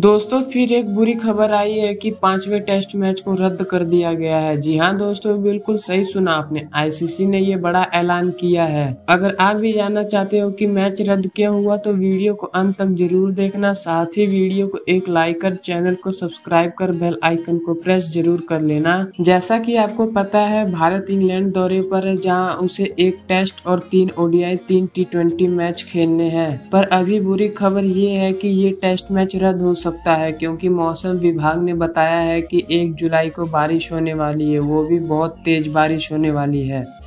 दोस्तों फिर एक बुरी खबर आई है कि पांचवें टेस्ट मैच को रद्द कर दिया गया है जी हाँ दोस्तों बिल्कुल सही सुना आपने आईसीसी ने ये बड़ा ऐलान किया है अगर आप भी जानना चाहते हो कि मैच रद्द क्यों हुआ तो वीडियो को अंत तक जरूर देखना साथ ही वीडियो को एक लाइक कर चैनल को सब्सक्राइब कर बेल आइकन को प्रेस जरूर कर लेना जैसा की आपको पता है भारत इंग्लैंड दौरे पर है जहाँ उसे एक टेस्ट और तीन ओडीआई तीन टी मैच खेलने हैं पर अभी बुरी खबर ये है की ये टेस्ट मैच रद्द हो सकता सकता है क्योंकि मौसम विभाग ने बताया है कि एक जुलाई को बारिश होने वाली है वो भी बहुत तेज़ बारिश होने वाली है